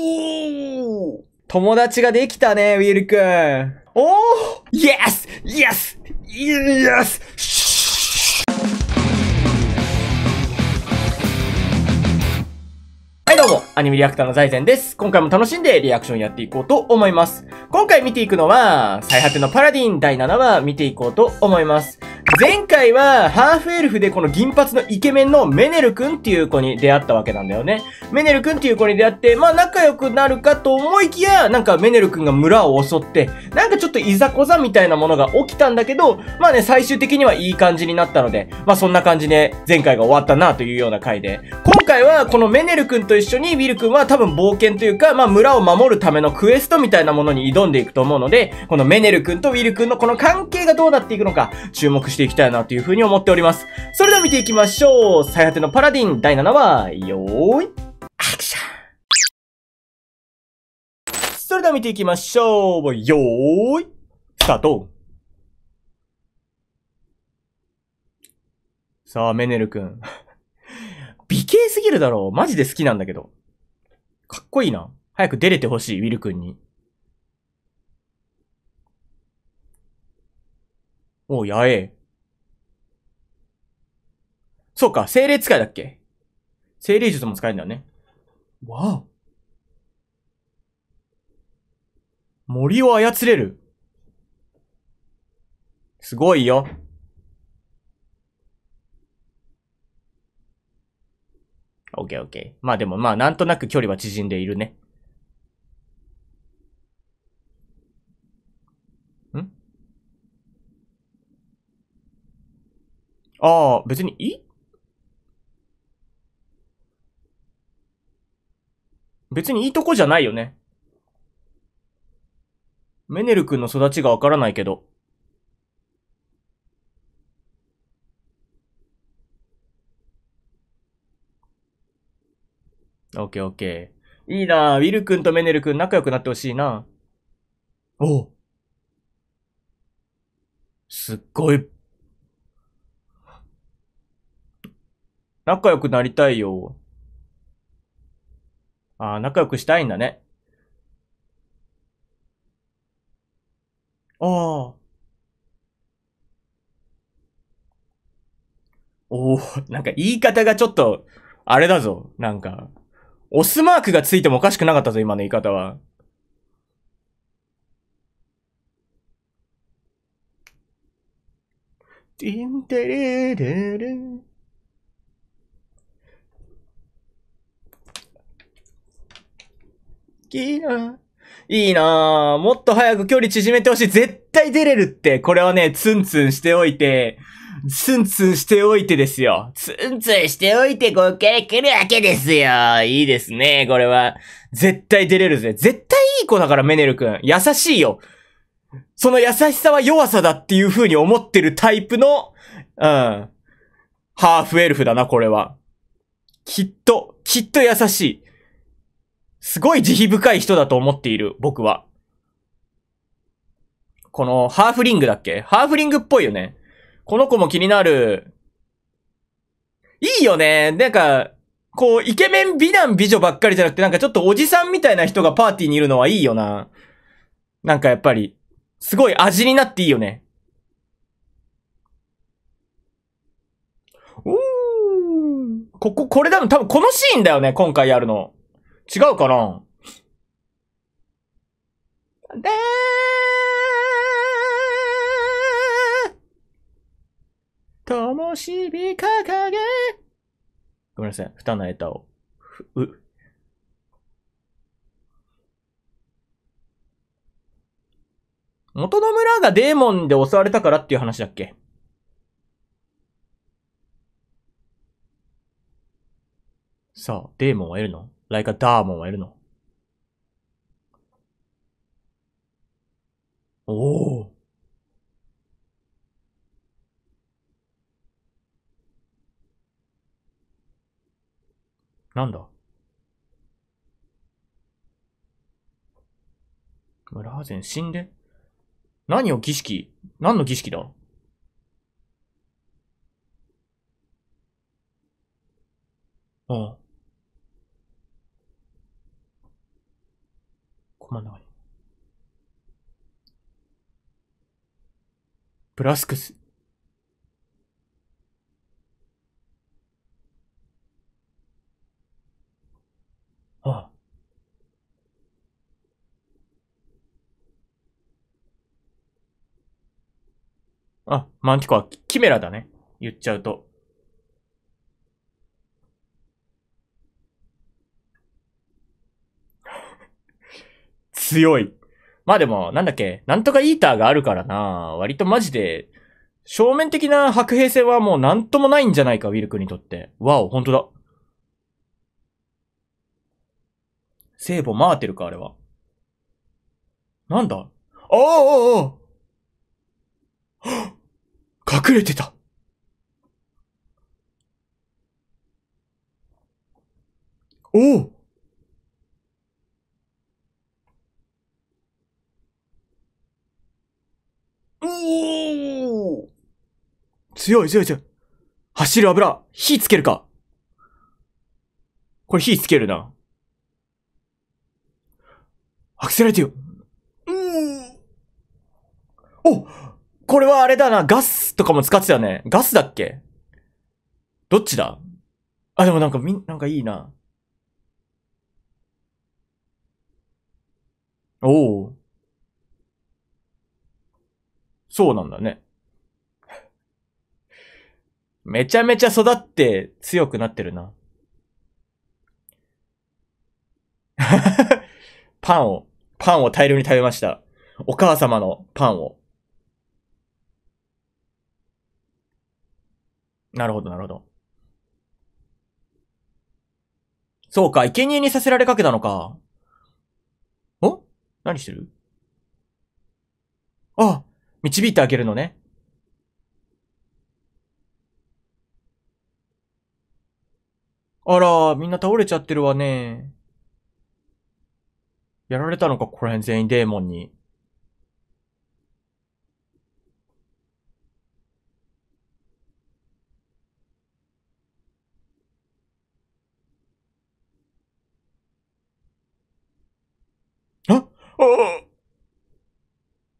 おー友達ができたね、ウィル君。おーイエスイエスイエスはいどうも、アニメリアクターの財前です。今回も楽しんでリアクションやっていこうと思います。今回見ていくのは、最果てのパラディン第7話見ていこうと思います。前回は、ハーフエルフでこの銀髪のイケメンのメネル君っていう子に出会ったわけなんだよね。メネル君っていう子に出会って、まあ仲良くなるかと思いきや、なんかメネル君が村を襲って、なんかちょっといざこざみたいなものが起きたんだけど、まあね、最終的にはいい感じになったので、まあそんな感じで前回が終わったなというような回で、今回はこのメネル君と一緒にウィル君は多分冒険というか、まあ村を守るためのクエストみたいなものに挑んでいくと思うので、このメネル君とウィル君のこの関係がどうなっていくのか注目していきたいなというふうに思っております。それでは見ていきましょう。最果てのパラディン第7話、よーい、アクションそれでは見ていきましょう。よーい、スタートさあ、メネル君。いすぎるだろう。マジで好きなんだけど。かっこいいな。早く出れてほしい、ウィル君に。おう、やえ。そうか、精霊使いだっけ精霊術も使えるんだよね。わお。森を操れる。すごいよ。オッケーオッケー。まあでもまあなんとなく距離は縮んでいるね。んああ、別にいい別にいいとこじゃないよね。メネル君の育ちがわからないけど。オッケーオッケー。いいなウィル君とメネル君仲良くなってほしいな。おすっごい。仲良くなりたいよ。ああ、仲良くしたいんだね。ああ。おお、なんか言い方がちょっと、あれだぞ。なんか、オスマークがついてもおかしくなかったぞ、今の言い方は。ディンテレレレいいないいなぁ。もっと早く距離縮めてほしい。絶対出れるって。これはね、ツンツンしておいて、ツンツンしておいてですよ。ツンツンしておいて、こっから来るわけですよ。いいですね、これは。絶対出れるぜ。絶対いい子だから、メネル君。優しいよ。その優しさは弱さだっていう風に思ってるタイプの、うん。ハーフエルフだな、これは。きっと、きっと優しい。すごい慈悲深い人だと思っている、僕は。この、ハーフリングだっけハーフリングっぽいよね。この子も気になる。いいよね。なんか、こう、イケメン美男美女ばっかりじゃなくて、なんかちょっとおじさんみたいな人がパーティーにいるのはいいよな。なんかやっぱり、すごい味になっていいよね。うーん。ここ、これ多分、多分このシーンだよね、今回やるの。違うかなでーおしびかかげ。ごめんなさい。なの枝を。ふう。元の村がデーモンで襲われたからっていう話だっけさあ、デーモンはいるのライカ・ダーモンはいるのおおなんだ村ハゼン死んで何を儀式何の儀式だああ。コマンダーに。ブラスクス、あ、マンティコア、キメラだね。言っちゃうと。強い。まあでも、なんだっけ、なんとかイーターがあるからな、割とマジで、正面的な白兵戦はもうなんともないんじゃないか、ウィルクにとって。わお、ほんとだ。聖母回ってるか、あれは。なんだおおおお隠れてた。おう強い強い強い。走る油火つけるかこれ火つけるな。アクセラレートよ。うん。おこれはあれだな、ガスとかも使ってたね。ガスだっけどっちだあ、でもなんかみん、なんかいいな。おお。そうなんだね。めちゃめちゃ育って強くなってるな。パンを、パンを大量に食べました。お母様のパンを。なるほど、なるほど。そうか、生贄にさせられかけたのか。お何してるあ導いてあげるのね。あら、みんな倒れちゃってるわね。やられたのか、ここら辺全員デーモンに。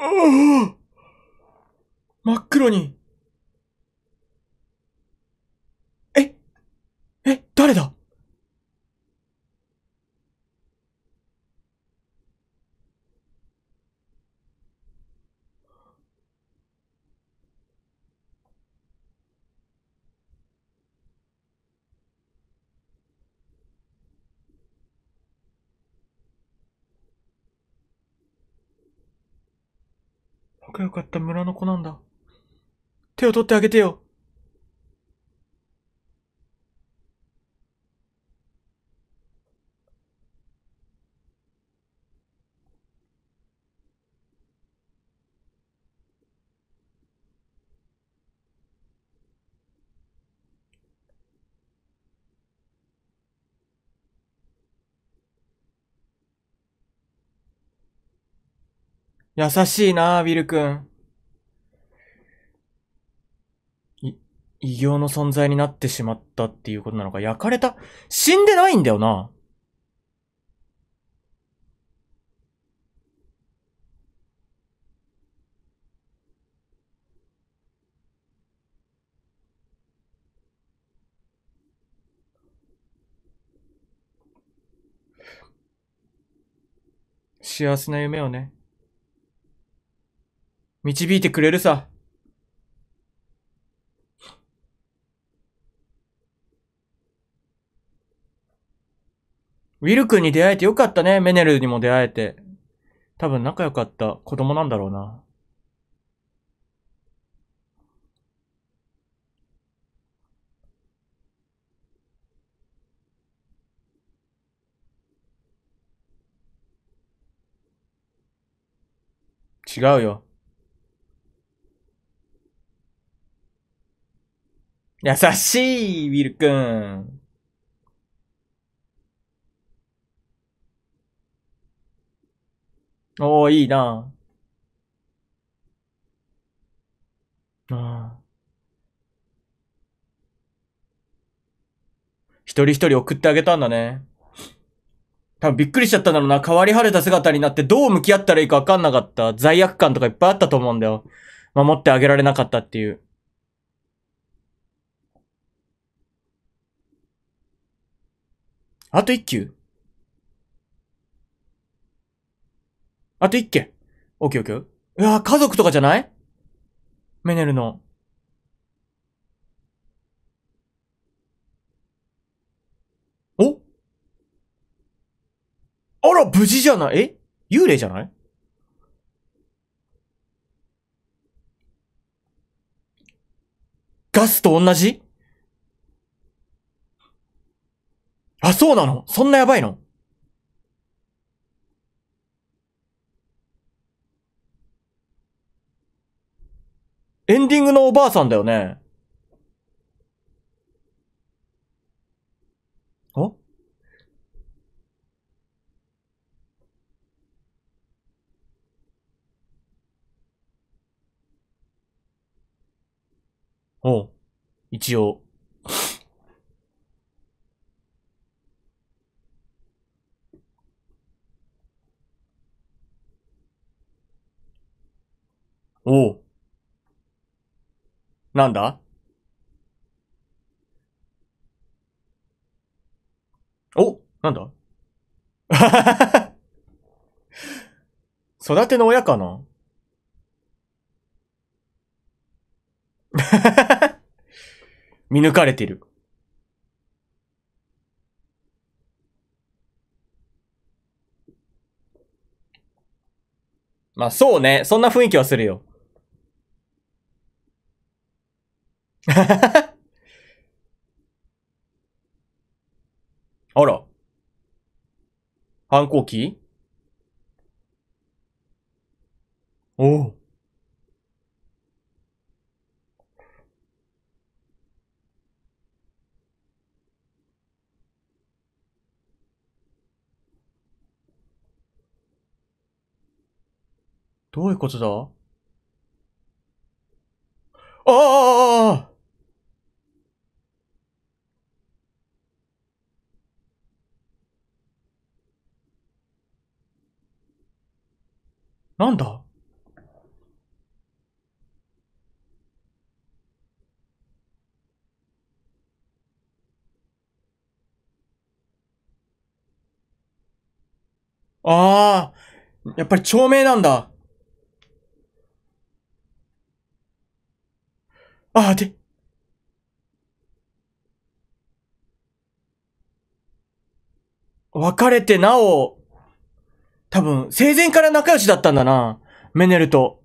真っ黒に良かった村の子なんだ。手を取ってあげてよ。優しいな、ビル君。い、異形の存在になってしまったっていうことなのか。焼かれた死んでないんだよな。幸せな夢をね。導いてくれるさ。ウィル君に出会えてよかったね。メネルにも出会えて。多分仲良かった子供なんだろうな。違うよ。優しい、ウィル君。おー、いいなあ一人一人送ってあげたんだね。多分びっくりしちゃったんだろうな。変わり晴れた姿になってどう向き合ったらいいかわかんなかった。罪悪感とかいっぱいあったと思うんだよ。守ってあげられなかったっていう。あと一球あと一件。オッケーオッケー。いやー、家族とかじゃないメネルの。おあら、無事じゃないえ幽霊じゃないガスと同じあ、そうなのそんなやばいのエンディングのおばあさんだよね。おお一応。おう。なんだおなんだ 育ての親かな 見抜かれてる。まあそうね。そんな雰囲気はするよ。あら。反抗期おう。どういうことだああなんだああ、やっぱり町名なんだ。ああ、で、別れてなお、多分、生前から仲良しだったんだな。メネルと。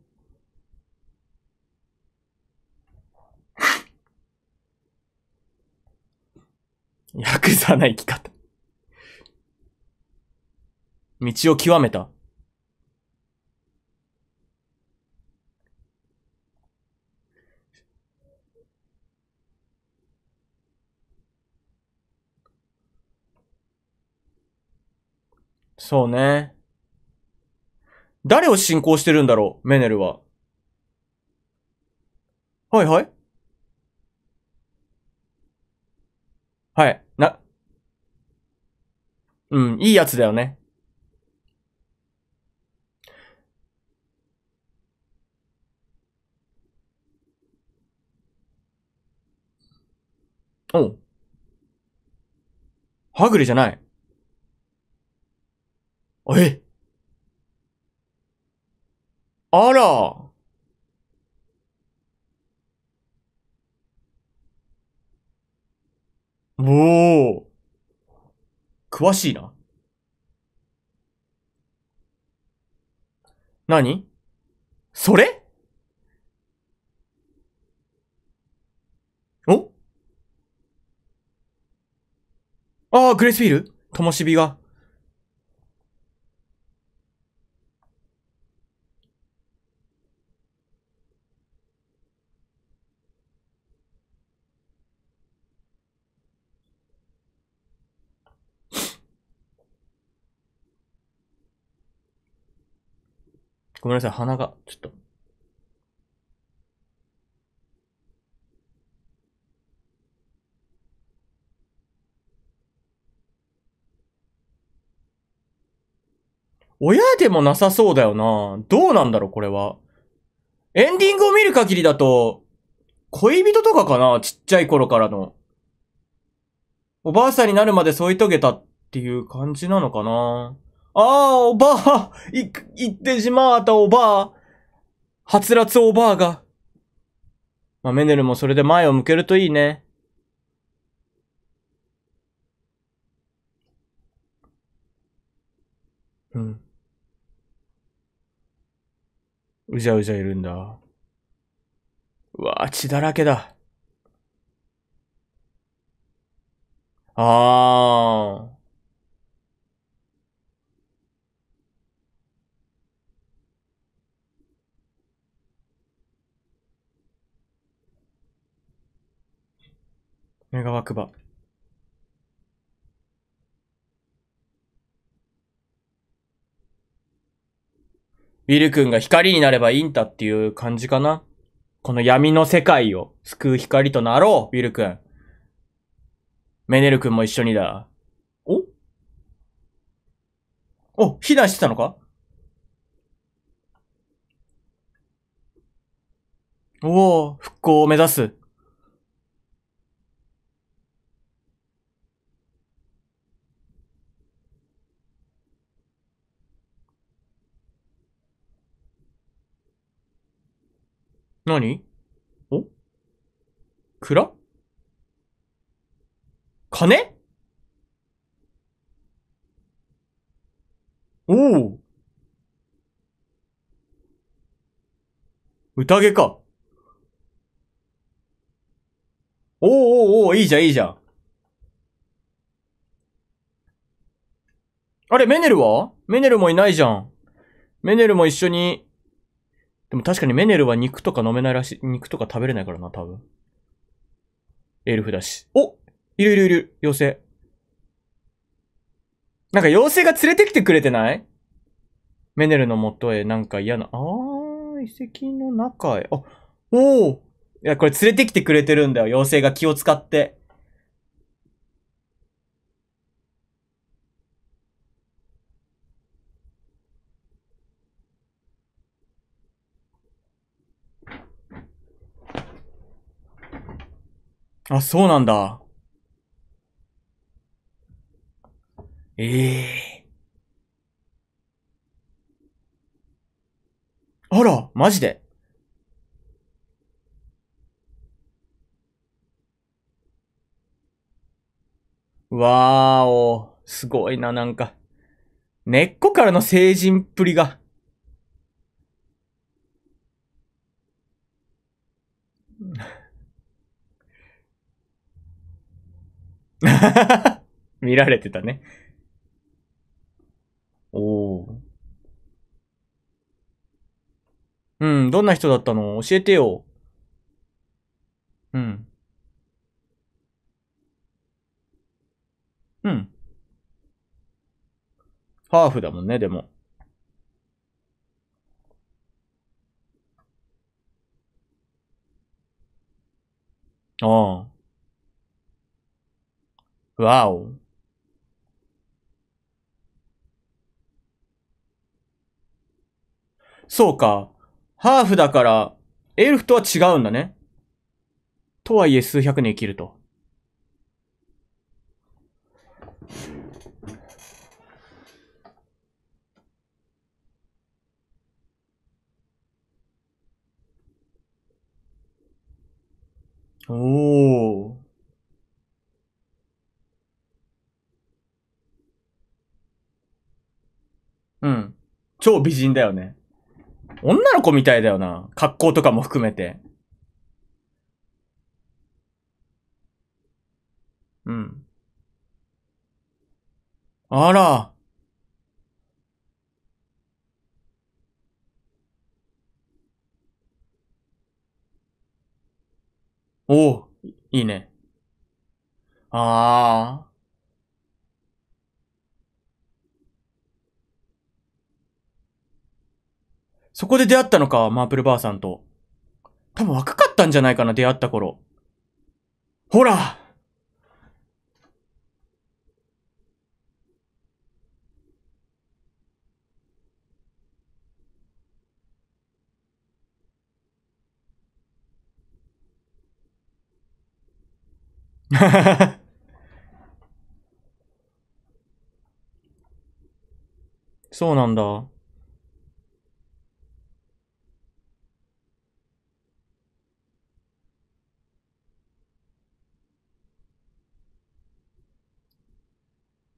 ヤクザな生き方。道を極めた。そうね。誰を信仰してるんだろう、メネルは。はいはい。はい。な、うん、いいやつだよね。おう。はぐれじゃない。えあら。おお。詳しいな。何それおああ、グレスフィール灯火が。ごめんなさい、鼻が、ちょっと。親でもなさそうだよな。どうなんだろう、これは。エンディングを見る限りだと、恋人とかかなちっちゃい頃からの。おばあさんになるまで添い遂げたっていう感じなのかなああ、おばあ、い、行ってしまったおばあ。はつらつおばあが。まあ、メネルもそれで前を向けるといいね。うん。うじゃうじゃいるんだ。うわぁ、血だらけだ。ああ。ガワクバ。ウィル君が光になればいいんだっていう感じかな。この闇の世界を救う光となろう、ウィル君。メネル君も一緒にだ。おお、避難してたのかおお、復興を目指す。何お蔵金おお宴か。おおおおいいじゃん、いいじゃん。あれ、メネルはメネルもいないじゃん。メネルも一緒にでも確かにメネルは肉とか飲めないらしい。肉とか食べれないからな、多分。エルフだし。おいるいるいる、妖精。なんか妖精が連れてきてくれてないメネルの元へなんか嫌な。あー、遺跡の中へ。あ、おーいや、これ連れてきてくれてるんだよ。妖精が気を使って。あ、そうなんだ。ええー。あら、マジで。わーお、すごいな、なんか。根っこからの成人っぷりが。見られてたね。おー。うん、どんな人だったの教えてよ。うん。うん。ハーフだもんね、でも。ああ。わお。そうか。ハーフだから、エルフとは違うんだね。とはいえ数百年生きると。おー。超美人だよね。女の子みたいだよな。格好とかも含めて。うん。あら。おう、いいね。ああ。そこで出会ったのか、マープルばあさんと。多分若かったんじゃないかな、出会った頃。ほらははは。そうなんだ。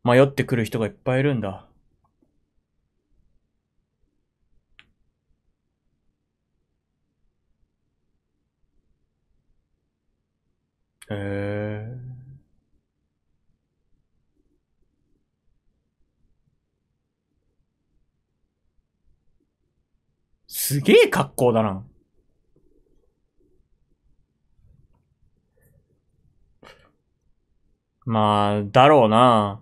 迷ってくる人がいっぱいいるんだ。へえ。すげえ格好だな。まあ、だろうな。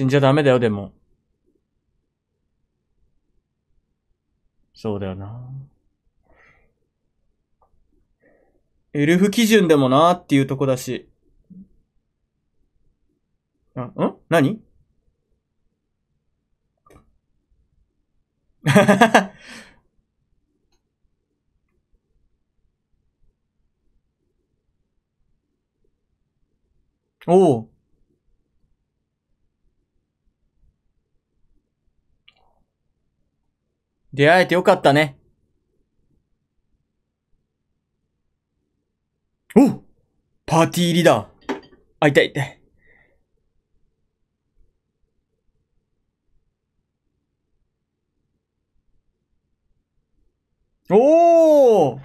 死んじゃダメだよ、でも。そうだよな。エルフ基準でもなーっていうとこだし。あ、ん何 おお。出会えてよかったね。おパーティー入りだ。あ、たいたい。おー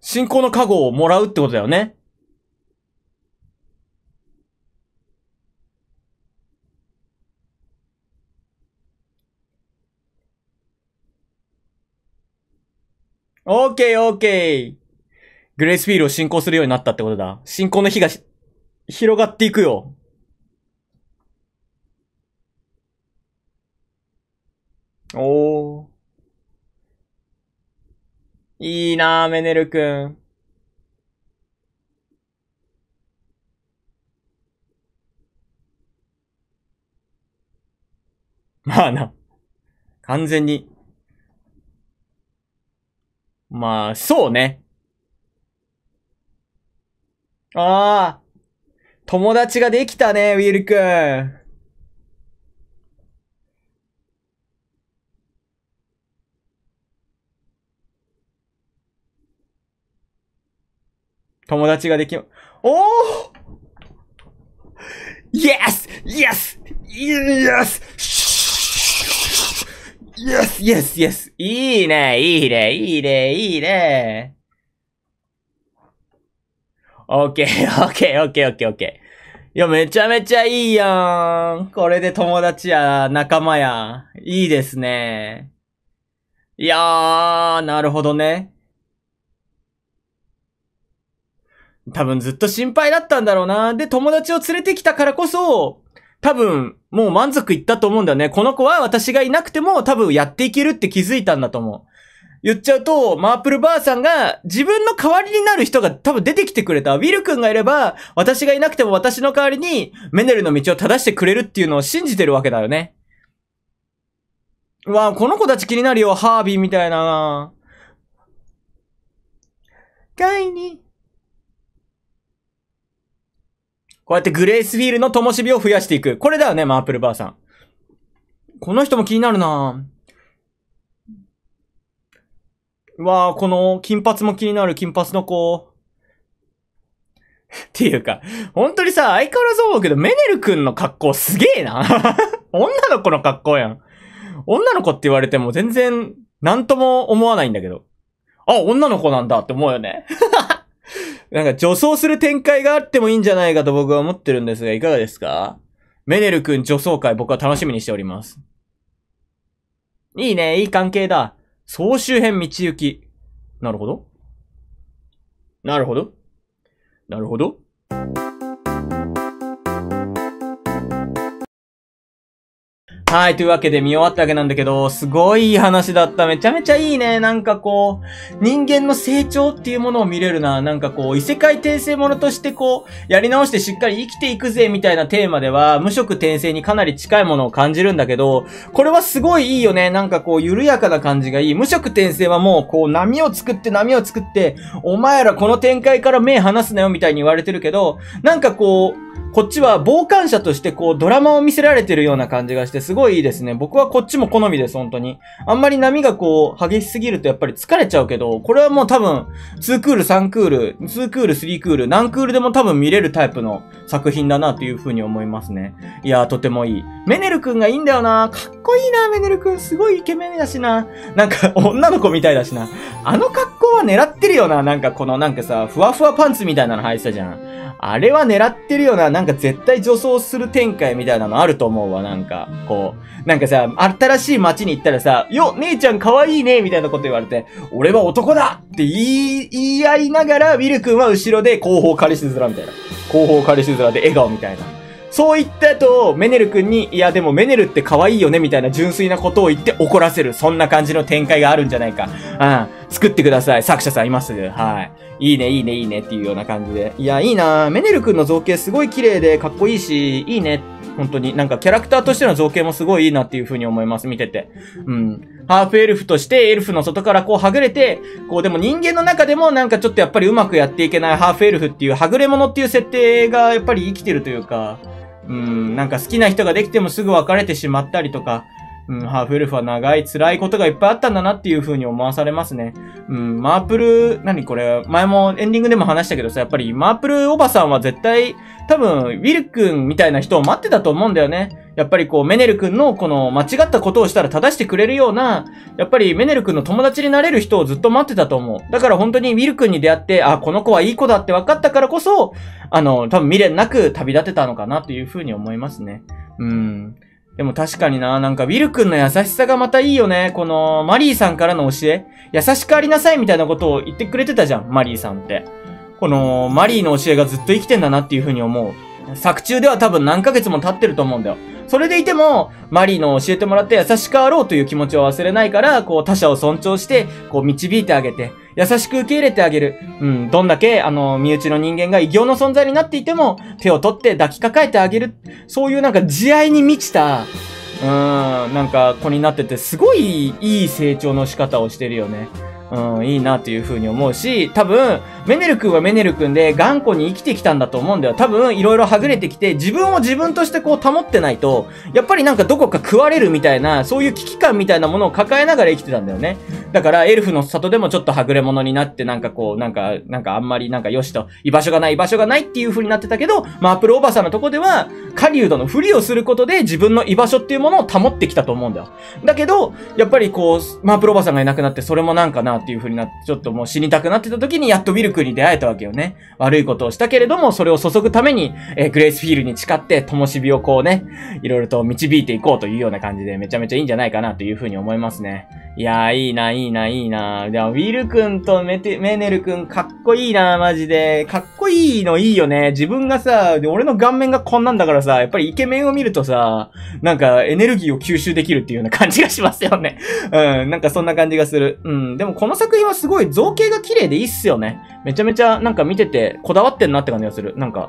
信仰の加護をもらうってことだよね。オーケーオーケーグレースフィールを進行するようになったってことだ。進行の日が広がっていくよ。おー。いいなぁ、メネルくん。まあな。完全にまあ、そうね。ああ。友達ができたね、ウィルくん。友達ができ、おおイエスイエスイエスイエスイエスイエスいいねいいねいいねいいねオッケーオッケーオッケーオッケーオッケー。いや、めちゃめちゃいいやん。これで友達や仲間や。いいですね。いやー、なるほどね。多分ずっと心配だったんだろうな。で、友達を連れてきたからこそ、多分、もう満足いったと思うんだよね。この子は私がいなくても多分やっていけるって気づいたんだと思う。言っちゃうと、マープルばあさんが自分の代わりになる人が多分出てきてくれた。ウィル君がいれば、私がいなくても私の代わりにメネルの道を正してくれるっていうのを信じてるわけだよね。うわこの子たち気になるよ。ハービーみたいな。買いにこうやってグレースフィールの灯火を増やしていく。これだよね、マープルバーさん。この人も気になるなわあ、この金髪も気になる、金髪の子。っていうか、本当にさ、相変わらず思うけど、メネル君の格好すげえな。女の子の格好やん。女の子って言われても全然、なんとも思わないんだけど。あ、女の子なんだって思うよね。なんか助走する展開があってもいいんじゃないかと僕は思ってるんですが、いかがですかメネル君助走会僕は楽しみにしております。いいね、いい関係だ。総集編道行き。なるほど。なるほど。なるほど。はい、というわけで見終わったわけなんだけど、すごいいい話だった。めちゃめちゃいいね。なんかこう、人間の成長っていうものを見れるな。なんかこう、異世界転生ものとしてこう、やり直してしっかり生きていくぜみたいなテーマでは、無職転生にかなり近いものを感じるんだけど、これはすごいいいよね。なんかこう、緩やかな感じがいい。無職転生はもう、こう、波を作って波を作って、お前らこの展開から目離すなよみたいに言われてるけど、なんかこう、こっちは傍観者としてこうドラマを見せられてるような感じがして、すごいいいですね。僕はこっちも好みです、本当に。あんまり波がこう、激しすぎるとやっぱり疲れちゃうけど、これはもう多分、2クール、3クール、2クール、3クール、何クールでも多分見れるタイプの作品だなというふうに思いますね。いやー、とてもいい。メネル君がいいんだよなかっっこいいな、メネルくん。すごいイケメンだしな。なんか、女の子みたいだしな。あの格好は狙ってるよな。なんか、このなんかさ、ふわふわパンツみたいなの履いてたじゃん。あれは狙ってるよな。なんか絶対女装する展開みたいなのあると思うわ。なんか、こう。なんかさ、新しい街に行ったらさ、よ、姉ちゃん可愛いね、みたいなこと言われて、俺は男だって言い、言い合いながら、ウィル君は後ろで後方彼氏面みたいな。後方彼氏面で笑顔みたいな。そう言った後、メネル君に、いやでもメネルって可愛いよね、みたいな純粋なことを言って怒らせる。そんな感じの展開があるんじゃないか。うん。作ってください。作者さんいますはい。いいね、いいね、いいねっていうような感じで。いや、いいなメネル君の造形すごい綺麗でかっこいいし、いいね。本当に。なんかキャラクターとしての造形もすごいいいなっていう風に思います。見てて。うん。ハーフエルフとしてエルフの外からこうはぐれて、こうでも人間の中でもなんかちょっとやっぱりうまくやっていけないハーフエルフっていうはぐれ者っていう設定がやっぱり生きてるというか、うん、なんか好きな人ができてもすぐ別れてしまったりとか、うん、ハーフエルフは長い辛いことがいっぱいあったんだなっていう風に思わされますね。うん、マープル、何これ、前もエンディングでも話したけどさ、やっぱりマープルおばさんは絶対、多分、ウィル君みたいな人を待ってたと思うんだよね。やっぱりこう、メネル君のこの間違ったことをしたら正してくれるような、やっぱりメネル君の友達になれる人をずっと待ってたと思う。だから本当にウィル君に出会って、あ、この子はいい子だって分かったからこそ、あの、多分未練なく旅立てたのかなというふうに思いますね。うん。でも確かにな、なんか、ウィル君の優しさがまたいいよね。この、マリーさんからの教え。優しくありなさいみたいなことを言ってくれてたじゃん、マリーさんって。この、マリーの教えがずっと生きてんだなっていう風に思う。作中では多分何ヶ月も経ってると思うんだよ。それでいても、マリーの教えてもらって優しくあろうという気持ちを忘れないから、こう他者を尊重して、こう導いてあげて、優しく受け入れてあげる。うん、どんだけ、あの、身内の人間が異形の存在になっていても、手を取って抱きかかえてあげる。そういうなんか慈愛に満ちた、うん、なんか子になってて、すごいいい成長の仕方をしてるよね。うん、いいなというふうに思うし、多分、メネル君はメネル君で頑固に生きてきたんだと思うんだよ。多分、いろいろはぐれてきて、自分を自分としてこう保ってないと、やっぱりなんかどこか食われるみたいな、そういう危機感みたいなものを抱えながら生きてたんだよね。だから、エルフの里でもちょっとはぐれ者になって、なんかこう、なんか、なんかあんまりなんかよしと、居場所がない、居場所がないっていう風になってたけど、マープルおばさんのとこでは、狩人のふりをすることで自分の居場所っていうものを保ってきたと思うんだよ。だけど、やっぱりこう、マープルおばさんがいなくなって、それもなんかな、っていう風になって、ちょっともう死にたくなってた時にやっとウィルクに出会えたわけよね。悪いことをしたけれども、それを注ぐために、えー、グレイスフィールに誓って、灯火をこうね、いろいろと導いていこうというような感じで、めちゃめちゃいいんじゃないかなという風に思いますね。いやー、いいな、いいな、いいな。でも、ウィル君とメテメネル君、かっこいいな、マジで。かっこいいのいいよね。自分がさ、で俺の顔面がこんなんだからさ、やっぱりイケメンを見るとさ、なんかエネルギーを吸収できるっていうような感じがしますよね。うん、なんかそんな感じがする。うん、でもこの作品はすごい造形が綺麗でいいっすよね。めちゃめちゃ、なんか見てて、こだわってんなって感じがする。なんか、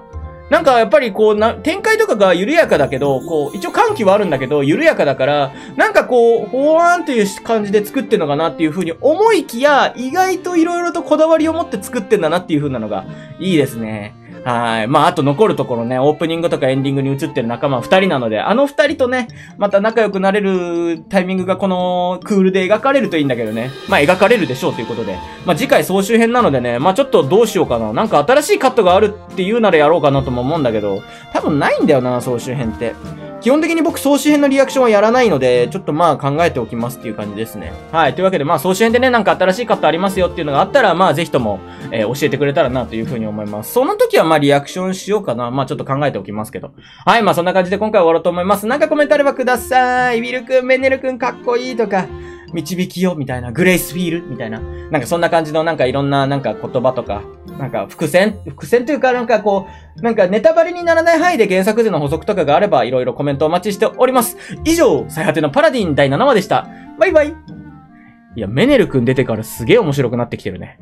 なんかやっぱりこうな、展開とかが緩やかだけど、こう、一応歓喜はあるんだけど、緩やかだから、なんかこう、ほわーんという感じで作ってんのかなっていう風に思いきや、意外と色々とこだわりを持って作ってんだなっていう風なのが、いいですね。はい。まあ、あと残るところね、オープニングとかエンディングに映ってる仲間二人なので、あの二人とね、また仲良くなれるタイミングがこのクールで描かれるといいんだけどね。まあ、描かれるでしょうということで。まあ、次回総集編なのでね、まあ、ちょっとどうしようかな。なんか新しいカットがあるって言うならやろうかなとも思うんだけど、多分ないんだよな、総集編って。基本的に僕、総集編のリアクションはやらないので、ちょっとまあ考えておきますっていう感じですね。はい。というわけで、まあ総集編でね、なんか新しいカットありますよっていうのがあったら、まあぜひとも、えー、教えてくれたらなというふうに思います。その時はまあリアクションしようかな。まあちょっと考えておきますけど。はい。まあそんな感じで今回は終わろうと思います。なんかコメントあればください。ビルくん、メネルくんかっこいいとか。導きよ、みたいな、グレイスフィール、みたいな、なんかそんな感じの、なんかいろんな、なんか言葉とか、なんか伏線、伏線というか、なんかこう、なんかネタバレにならない範囲で原作時の補足とかがあれば、いろいろコメントお待ちしております。以上、最果てのパラディン第7話でした。バイバイいや、メネル君出てからすげえ面白くなってきてるね。